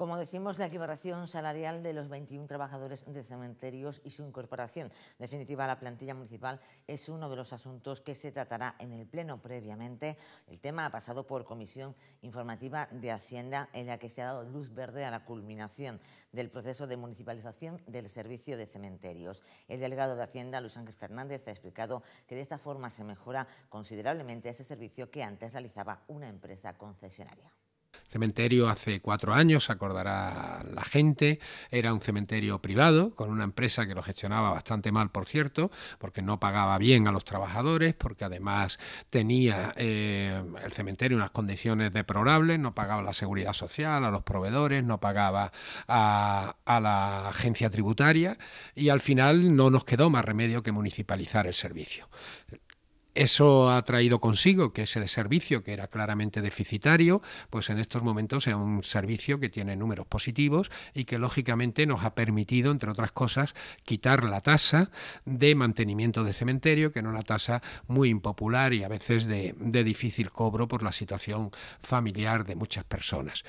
Como decimos, la equiparación salarial de los 21 trabajadores de cementerios y su incorporación. definitiva a la plantilla municipal es uno de los asuntos que se tratará en el Pleno previamente. El tema ha pasado por comisión informativa de Hacienda, en la que se ha dado luz verde a la culminación del proceso de municipalización del servicio de cementerios. El delegado de Hacienda, Luis Ángel Fernández, ha explicado que de esta forma se mejora considerablemente ese servicio que antes realizaba una empresa concesionaria cementerio hace cuatro años, se acordará la gente, era un cementerio privado, con una empresa que lo gestionaba bastante mal, por cierto, porque no pagaba bien a los trabajadores, porque además tenía eh, el cementerio unas condiciones deplorables, no pagaba la seguridad social, a los proveedores, no pagaba a la agencia tributaria y al final no nos quedó más remedio que municipalizar el servicio. Eso ha traído consigo que ese servicio, que era claramente deficitario, pues en estos momentos es un servicio que tiene números positivos y que lógicamente nos ha permitido, entre otras cosas, quitar la tasa de mantenimiento de cementerio, que era una tasa muy impopular y a veces de, de difícil cobro por la situación familiar de muchas personas.